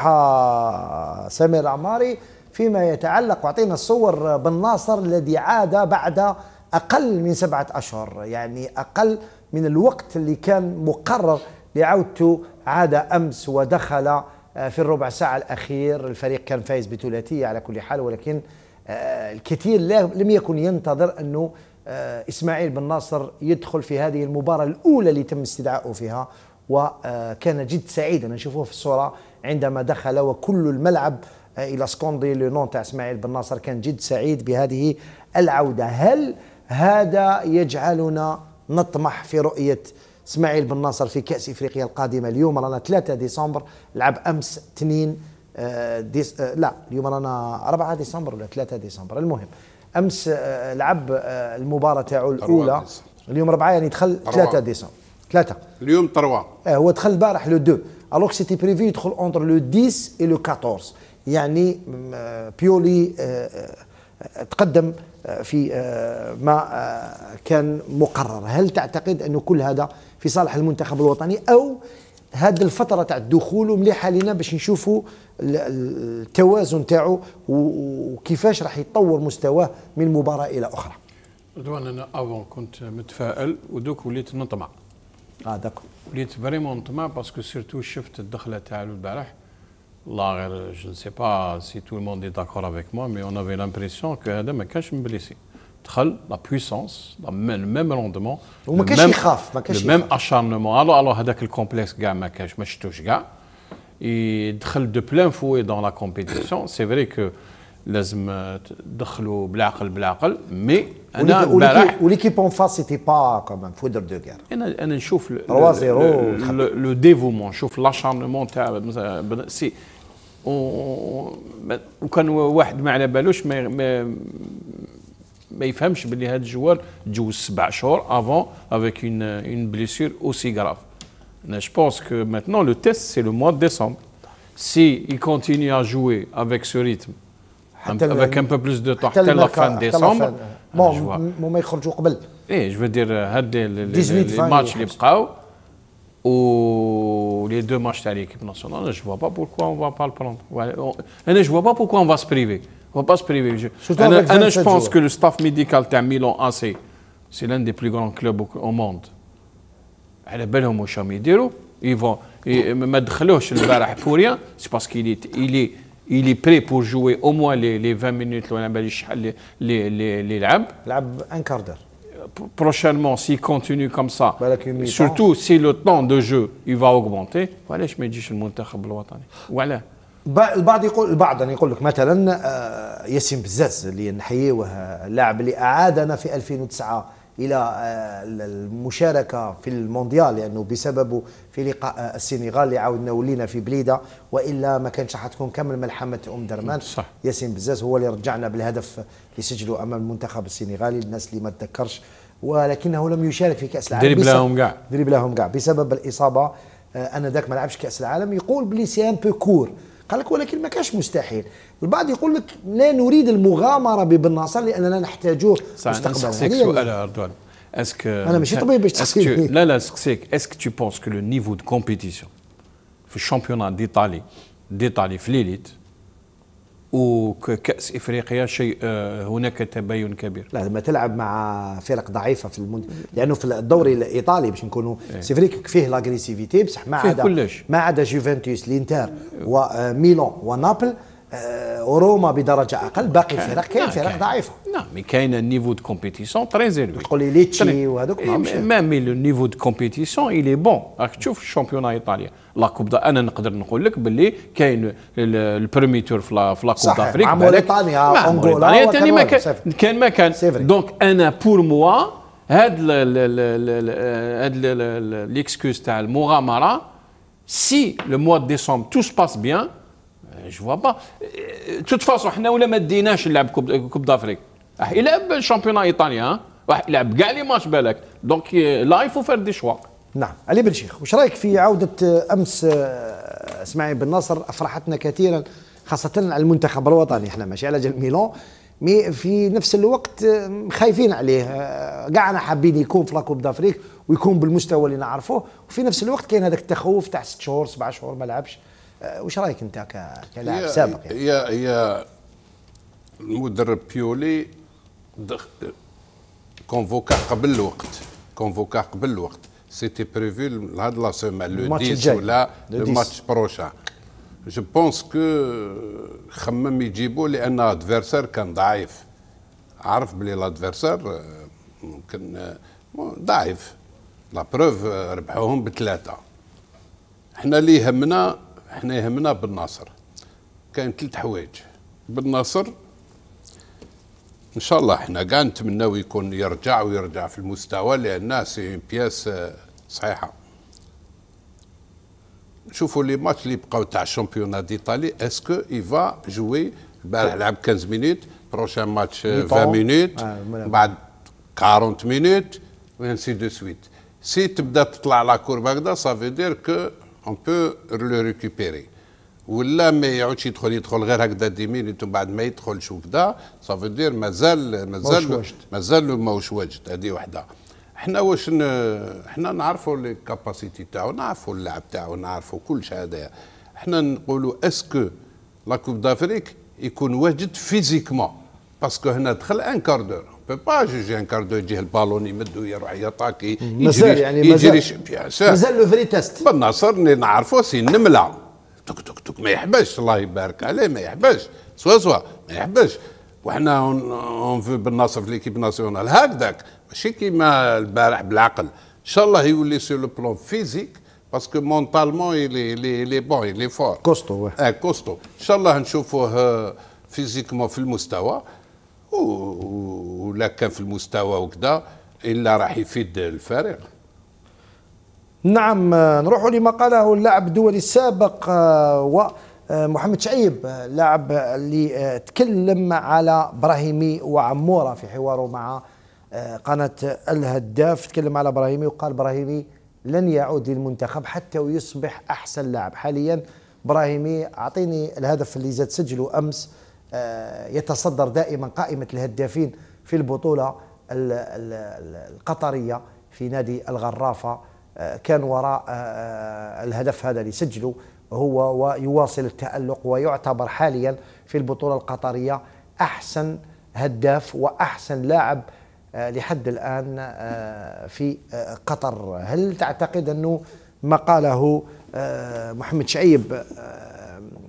أضحى آه، سمير عماري فيما يتعلق واعطينا الصور آه، بن ناصر الذي عاد بعد اقل من سبعه اشهر يعني اقل من الوقت اللي كان مقرر لعودته عاد امس ودخل آه، في الربع ساعه الاخير الفريق كان فايز بثلاثيه على كل حال ولكن الكثير لم يكن ينتظر انه اسماعيل بن ناصر يدخل في هذه المباراه الاولى اللي تم استدعائه فيها وكان جد سعيدا نشوفوه في الصوره عندما دخل وكل الملعب الى سكوندي لو نون تاع اسماعيل بن ناصر كان جد سعيد بهذه العوده هل هذا يجعلنا نطمح في رؤيه اسماعيل بن ناصر في كاس افريقيا القادمه اليوم رانا 3 ديسمبر لعب امس 2 آه، ديس آه، لا اليوم رانا 4 ديسمبر ولا 3 ديسمبر المهم امس آه، لعب المباراه تاعو الاولى اليوم 4 يعني دخل 3 ديسمبر 3 اليوم 3 اه هو دخل البارح لو 2 alors que c'était prévu يدخل entre le 10 et le 14 يعني بيولي تقدم euh, في euh, ما euh, كان مقرر هل تعتقد أن كل هذا في صالح المنتخب الوطني أو هذه الفتره تاع الدخول مليحه لنا باش نشوفوا التوازن تاعو وكيفاش راح يتطور مستواه من مباراه الى اخرى رضوان انا افون كنت متفائل ودوك وليت نطمع اه داكو Je suis vraiment entama parce que surtout shift d'entrée à l'ouverture je ne sais pas si tout le monde est d'accord avec moi mais on avait l'impression que ah mais qu'est-ce qui me blessait d'ailleurs la puissance le même rendement, le même acharnement alors alors avec complexe là mais qu'est-ce que je te jure et de plein fouet dans la compétition c'est vrai que les me d'entrée à l'ouverture mais انا وليكيب اون فاس سيتي با كومان فودر دو كار انا انا نشوف 3 0 لو ديفومون شوف لاشارنمون تاع سي وكان واحد ما على بالوش ما ما يفهمش باللي هذا الجوار تجوز سبع شهور افون افيك اون اون بليسير اوسي غراف انا pense que maintenant le test c'est le mois de décembre si il continue à jouer avec ce rythme avec un peu plus de temps, à la fin décembre, بون هما يخرجوا قبل ايه جو دير هاد لي ماتش اللي بقاو ou les deux matchs de l'équipe nationale, je ne vois pas pourquoi on ne va pas le prendre. Et je ne vois pas pourquoi on va se priver. On va pas se priver. Je, et, je pense que le staff médical de Milan AC, c'est l'un des plus grands clubs au, monde. على بالهم واش راهم يديروا يفون ما دخلوهش البارح بوريا سي باسكو il est il est prêt pour jouer au moins les, les 20 minutes les, اللي lab. لعب un quart d'heure prochainement s'il continue comme ça surtout si le temps de jeu il va augmenter وعلاش ما يجيش المنتخب الوطني وعلاه البعض يقول البعض يعني يقول لك مثلا ياسين بزاز اللي نحييوه اللاعب اللي اعادنا في 2009 الى آه، المشاركه في المونديال لانه يعني بسببه في لقاء آه، السنغال اللي عاودنا ولينا في بليده والا ما كانش راح تكون كامل ملحمه ام درمان صح ياسين بزاز هو اللي رجعنا بالهدف اللي سجله امام المنتخب السنغالي الناس اللي ما تذكرش ولكنه لم يشارك في كاس العالم دريب لهم كاع دريب لهم كاع بسبب الاصابه آه، انا ذاك ما لعبش كاس العالم يقول بلي سي ان بو كور قال لك ولكن ما كاش مستحيل البعض يقول لك لا نريد المغامره ببن ناصر لاننا نحتاجوه مستقبلا سؤال اردوان اسك انا ماشي طبيب باش تسقسيني لا لا سقسيك اسك تو بونس كو لو نيفو دو كومبيتيسيون في الشامبيونات ديتالي ديتالي في ليليت وكأس إفريقيا شيء آه، هناك تباين كبير لا لما تلعب مع فرق ضعيفة في المند... لأنه في الدوري الإيطالي باش نكونوا سيفريك فيه لاغريسيفيتي بصح ما عدا ما عدا جوفنتوس الانتر وميلون آه، ونابل آه، وروما بدرجه اقل باقي الفرق كاين فرق ضعيفه نعم مي كاين النيفو دو كومبيتيسيون تري زيلو تقول لي ليتشي وهذوك ما مي لو نيفو دو كومبيتيسيون لي بون راك تشوف الشامبيون ايطاليا لا كوب انا نقدر نقول لك باللي كاين البرومي تور في لا كوب دافريك مع موريتانيا انغولا ثاني يعني ما كان كان ما كان دونك انا بور موا هاد هاد ليكسكوز تاع المغامره سي لو موا ديسمبر تو سباس بيان جو با توت فاصون حنا ولا ما ديناش نلعب كوب كوب دافريك راح يلعب الشامبيون ايطاليا راح يلعب كاع لي ماتش بالك دونك لا يفو فير دي شوا نعم علي بن شيخ واش رايك في عوده آه، امس آه، اسماعيل بن ناصر افرحتنا كثيرا خاصه على المنتخب الوطني احنا ماشي على جال ميلون مي في نفس الوقت آه، خايفين عليه كاع انا حابين يكون في لاكوب دافريك ويكون بالمستوى اللي نعرفوه وفي نفس الوقت كاين هذاك التخوف تاع ست شهور سبع شهور ما لعبش آه، وش رايك انت كلاعب سابق يعني؟ هي هي المدرب بيولي كونفوكا قبل الوقت كونفوكا قبل الوقت سيتي بريفي لهاد لا سومان لو 10 ولا الماتش بروشان جو بونس كو خمم يجيبو لان ادفيرسير كان ضعيف عرف بلي لادفيرسير ممكن ضعيف لا بروف ربحوهم بثلاثه حنا اللي يهمنا احنا يهمنا بن ناصر كاين ثلاث حوايج بن ناصر ان شاء الله احنا كاع نتمناو يكون يرجع ويرجع في المستوى لان سي بياس آه، صحيحه شوفوا لي ماتش اللي بقاو تاع الشامبيونا ديطالي اسكو يفا جوي البارح لعب 15 مينوت بروشان ماتش 20 مينوت بعد 40 مينوت وينسي دو سويت سي تبدا تطلع لا كورب هكذا سافي دير كو اون بو لو ريكوبيري ولا ما يعودش يدخل يدخل غير هكذا ديمينيت ومن بعد ما يدخلش وكذا صافي دير مازال مازال مازال ماهوش واجد هذه وحده احنا واش احنا نعرفوا لي كاباسيتي تاعو نعرفوا اللعب تاعو نعرفوا كل شيء هذايا احنا نقولوا اسكو لا كوب دافريك يكون واجد فيزيكمون باسكو هنا دخل ان كاردور بو با جوجي ان كاردو يجيه البالون يمد ويروح يطاكي مازال يعني يجري مازال لو فري تيست بالناصر اللي نعرفو سي النمله توك توك توك ما يحبش الله يبارك عليه ما يحبش سوا سوا ما يحبش وحنا اون في بالناصر في ليكيب ناسيونال هكذاك ماشي كيما البارح بالعقل ان شاء الله يولي سو لو بلون فيزيك باسكو مونتالمون لي لي لي بون لي فور كوستو اه كوستو ان شاء الله نشوفوه فيزيكمون euh, في المستوى ولا كان في المستوى وكذا الا راح يفيد الفريق نعم نروح لما قاله اللاعب الدولي السابق آه، ومحمد آه، شعيب اللاعب آه، اللي تكلم على ابراهيمي وعموره في حواره مع قناه الهداف تكلم على ابراهيمي وقال ابراهيمي لن يعود للمنتخب حتى ويصبح احسن لاعب حاليا ابراهيمي اعطيني الهدف اللي زاد سجله امس آه، يتصدر دائما قائمة الهدافين في البطولة القطرية في نادي الغرافة آه، كان وراء آه، الهدف هذا اللي سجله هو ويواصل التألق ويعتبر حاليا في البطولة القطرية أحسن هداف وأحسن لاعب لحد الآن في قطر هل تعتقد أنه ما قاله محمد شعيب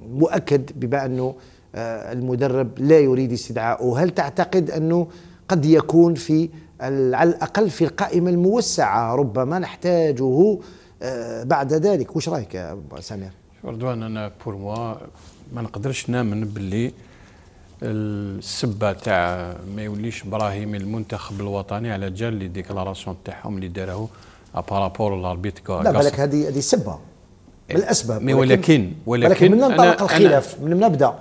مؤكد بما أنه آه، المدرب لا يريد استدعائه هل تعتقد أنه قد يكون في على الأقل في القائمة الموسعة ربما نحتاجه آه، بعد ذلك وش رايك يا سمير؟ رضوان انا بور موا ما نقدرش نامن باللي السبه تاع ما يوليش ابراهيمي المنتخب الوطني على جال لي ديكلاراسيون تاعهم اللي داره ابارابور لاربيت لا بالك هذه هذه سبه من إيه. الاسباب ولكن ولكن, ولكن, ولكن من منطلق الخلاف من نبدا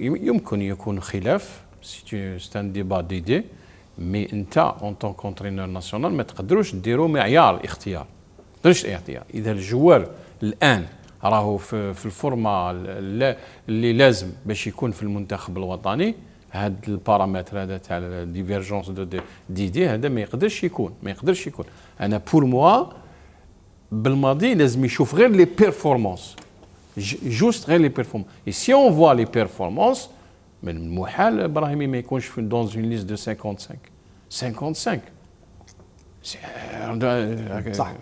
يمكن يكون خلاف سي ان ديبا ديدي مي انت اون طون كونترينور ناسيونال ما تقدروش ديروا معيار اختيار ما تقدروش الاختيار اذا الجوار الان راهو في, في الفورما اللي لازم باش يكون في المنتخب الوطني هاد البارامتر هذا تاع ديفيرجونس دو ديدي هذا ما يقدرش يكون ما يقدرش يكون انا بور موا بالماضي لازم يشوف غير لي بيرفورمانس جوست غير لي بيرفورمانس اي سي اون فوا لي بيرفورمانس من المحال ابراهيمي ما يكونش في دون اون ليست دو 55 55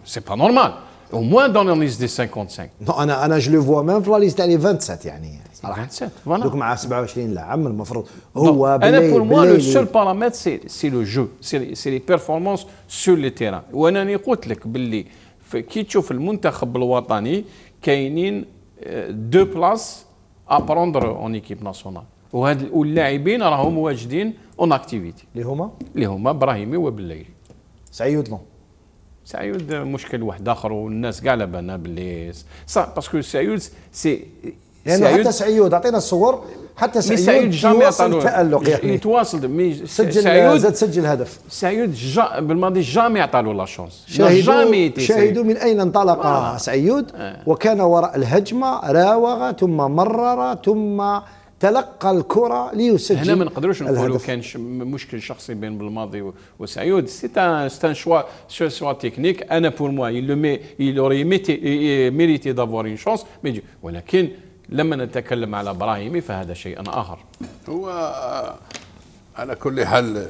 سي با نورمال او موان دون اون ليست دو 55. انا انا جو لو فوا ميم في لا ليست تاع 27 يعني 27 ah, دوك مع 27 لاعب المفروض هو انا بور موا لو سول بارامتر سي سي لو جو سي لي بيرفورمانس سور لي تيران وانا قلت لك باللي كي تشوف المنتخب الوطني كاينين آه، دو بلاس ابروندر اون ايكيب ناسيونال وهاد اللاعبين راهم واجدين اون اكتيفيتي اللي هما اللي هما ابراهيمي وبالليلي سعيد لون سعيد مشكل واحد اخر والناس كاع على بالنا باللي باسكو سعيد سي لانه يعني حتى سعيد عطينا الصور حتى سعيد, سعيد يواصل التألق يعني, يعني. يتواصل مي سجل سعيد زاد سجل هدف سعيد جا بالماضي جامي عطى له لا شونس جامي شاهدوا من اين انطلق آه. سعيد آه. وكان وراء الهجمه راوغ ثم مرر ثم تلقى الكرة ليسجل هنا ما نقدروش نقولوا كان مشكل شخصي بين بالماضي وسعيود سي ان شوا شوا تكنيك انا بور موا مي aurait mérité ميريتي دافوار اون شونس ولكن لما نتكلم على ابراهيمي فهذا شيء اخر هو آه، على كل حال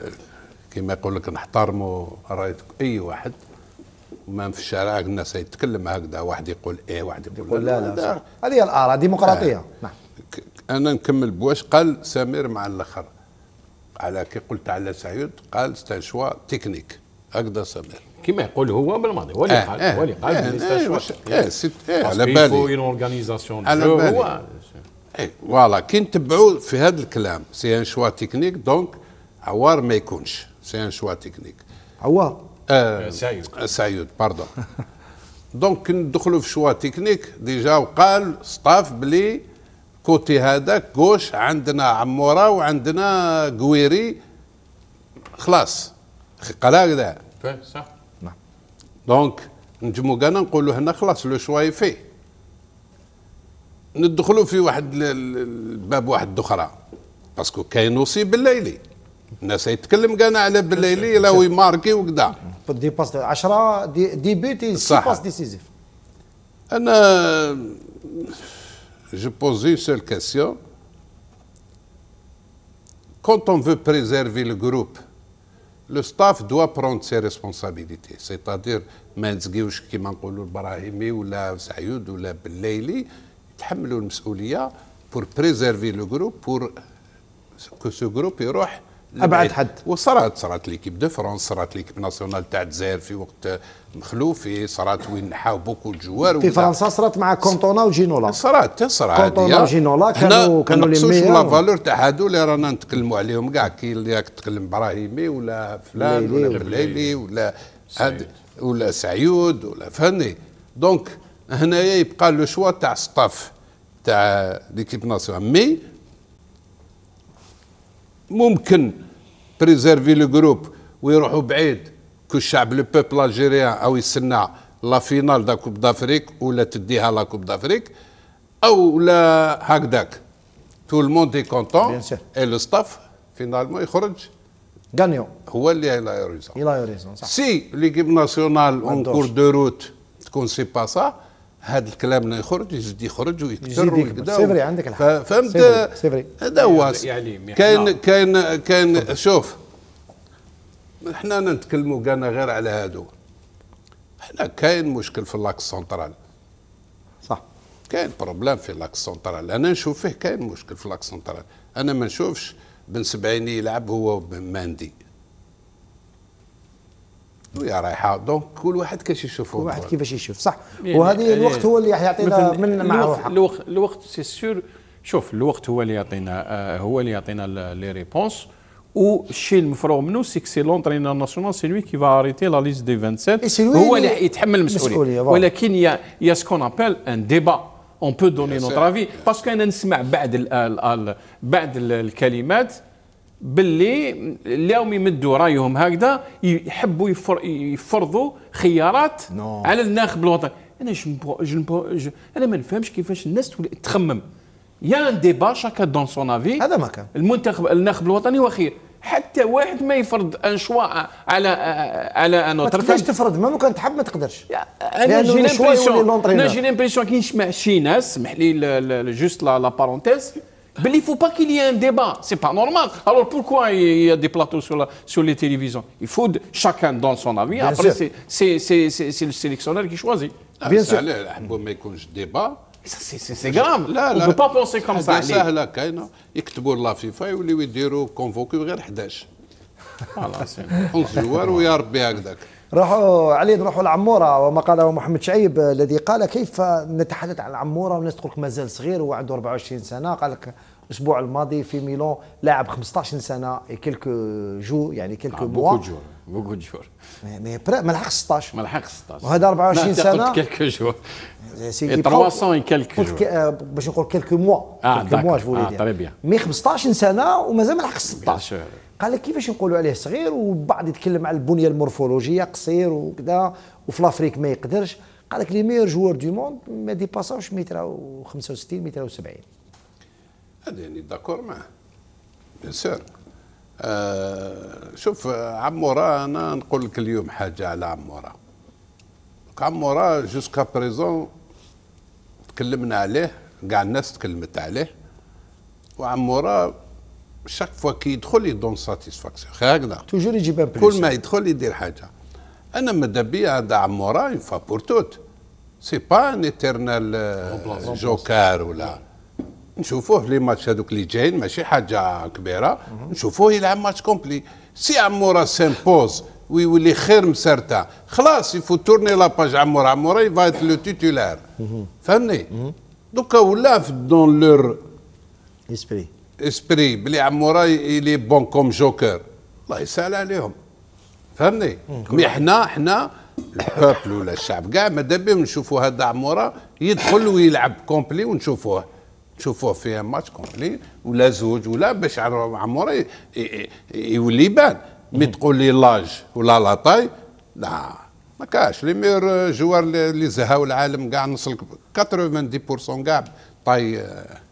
كما يقول لك نحترموا راي اي واحد ما في الشارع الناس يتكلم هكذا واحد يقول ايه واحد يقول, لا لا هذه الاراء ديمقراطيه آه. نعم. انا نكمل بواش قال سمير مع الاخر على كي قلت على سعيد قال ستان شوا تكنيك اقدر اسمر كما يقول هو بالماضي هو اللي آه، قال هو اللي آه، قال بالليستاشوات آه، على بالي هو فوالا إيه، كي نتبعوا في هذا الكلام سي ان شوا تكنيك دونك عوار ما يكونش سي ان شوا تكنيك عوار سعيد سعيد باردون دونك ندخلوا في شوا تكنيك ديجا وقال ستاف بلي كوتي هذاك كوش عندنا عموره وعندنا قويري خلاص قالها هكذا طيب، صح نعم دونك نجمو كانا نقولوا هنا خلاص لو شوا فيه ندخلوا في واحد الباب واحد اخرى باسكو كاين نصيب بالليلي الناس يتكلم كان على بالليلي لا ماركي وكذا دي باس 10 دي, دي بيتي سي باس ديسيزيف انا جو بوزي سول كاسيون كونت اون فو بريزيرفي لو جروب لو ستاف دوا بروند سي ريسبونسابيليتي سيتادير ما نزكيوش كيما نقولوا البراهيمي ولا سعيود ولا بالليلي يتحملوا المسؤوليه بور بريزيرفي لو جروب بور كو سو جروب يروح ابعد حد وصرات صرات ليكيب دو فرونس صرات ليكيب ناسيونال تاع الجزائر في وقت مخلوفي صرات وين نحاو بوكو الجوار في فرنسا صرات مع كونتونا وجينولا تا صرات كونتونا وجينولا كانوا كانوا لي ميور لا فالور تاع هادو اللي رانا نتكلموا عليهم كاع كي اللي راك تكلم براهيمي ولا فلان ولا بليلي ولا هاد ولا سعيود ولا فهمني دونك هنايا يبقى لو شوا تاع سطاف تاع ليكيب ناسيونال مي ممكن بريزيرفي لو جروب ويروحوا بعيد كو الشعب لو بوبل الجيريان او يسنى لا فينال دا كوب دافريك ولا تديها لا كوب دافريك او لا هكذاك تو الموند اي كونتون اي لو ستاف فينالمون يخرج غانيون هو اللي لا يوريزون لا يوريزون صح سي ليكيب ناسيونال اون كور دو روت تكون سي با سا هذا الكلام لا يخرج يزيد يخرج ويكثر ويكدا سيفري عندك الحق فهمت هذا هو يعني يعني نعم. كاين كاين كاين شوف احنا نتكلموا قالنا غير على هادو احنا كاين مشكل في لاكس سونترال صح كاين بروبليم في لاكس سونترال انا نشوف فيه كاين مشكل في لاكس سونترال انا ما نشوفش بن سبعيني يلعب هو ماندي ويا رايحه دونك كل واحد كاش يشوف كل واحد كيفاش يشوف صح يعني وهذه يعني الوقت هو اللي يعطينا من مع روحه الوقت الوقت سي سور شوف الوقت هو اللي يعطينا آه، هو اللي يعطينا لي ريبونس والشيء المفروغ منه سي كسي لونترينور ناسيونال سي لوي كي فاريتي لا ليست دي 27 هو اللي يتحمل المسؤوليه ولكن يا يا سكون ابل ان ديبا اون بو دوني نوتر افي باسكو انا نسمع بعد بعد الكلمات باللي اليوم يمدوا رايهم هكذا يحبوا يفر يفرضوا خيارات no. على الناخب الوطني انا جنبو جنبو انا ما نفهمش كيفاش الناس تخمم يا ان ديبا شاكا دون سون افي هذا ما كان المنتخب الناخب الوطني خير حتى واحد ما يفرض ان شوا على على ان اوتر ما تفرض ما كان تحب ما تقدرش انا جي لامبريسيون انا جي لامبريسيون كي نسمع شي ناس سمح لي جوست لا بارونتيز Mais il ne faut pas qu'il y ait un débat. Ce n'est pas normal. Alors pourquoi il y a des plateaux sur, la, sur les télévisions Il faut chacun donne son avis. Après, c'est le sélectionneur qui choisit. Ah, Bien sûr. débat. C'est grave. On ne peut pas penser comme ça. راحوا علي نروحوا لعموره وما قاله محمد شعيب الذي قال كيف نتحدث عن عموره والناس تقول لك مازال صغير وعنده 24 سنه قال لك الاسبوع الماضي في ميلون لاعب 15 سنه كيلكو جو يعني كيلكو آه موا بوكو جور بوكو جور مي ما لحقش 16 ما لحقش 16 وهذا 24 سنه كيلكو جور 300 كيلكو جو باش نقول كيلكو موا آه كيلكو موا جو فولي دير مي 15 سنه ومازال ما لحقش 16 قال لك كيفاش نقولوا عليه صغير وبعض يتكلم على البنيه المورفولوجيه قصير وكذا وفي لافريك ما يقدرش قال لك لي ميور جوار دو موند ما ديباساوش متر 65 متر 70 هذا يعني داكور معاه بيان سور آه شوف عمورا انا نقول لك اليوم حاجه على عمورا عمورا جوسكا بريزون تكلمنا عليه كاع الناس تكلمت عليه وعمورا شاك فوا كي يدخل يدون ساتيسفاكسيون هكذا توجور يجيب ان كل ما يدخل يدير حاجه انا ماذا بيا دعم مورا اون فوا بور توت سي با ان ايترنال جوكار ولا نشوفوه لي ماتش هذوك اللي جايين ماشي حاجه كبيره نشوفوه يلعب ماتش كومبلي سي عمورا سيمبوز ويولي خير مسرتا خلاص يفو تورني لاباج عمورا عمورا يفا لو تيتولار فهمني دوكا ولا دون لور اسبري اسبري بلي عموراي الي بون كوم جوكر الله يسهل عليهم فهمني مي حنا حنا البابل ولا الشعب كاع مادا بهم نشوفوا هذا عمورا يدخل ويلعب كومبلي ونشوفوه نشوفوه في ماتش كومبلي ولا زوج ولا باش عمورا يولي يبان مي تقول لي لاج ولا لا طاي لا ما كاش لي ميور جوار اللي زهاو العالم كاع نصل 90% كاع طاي آه،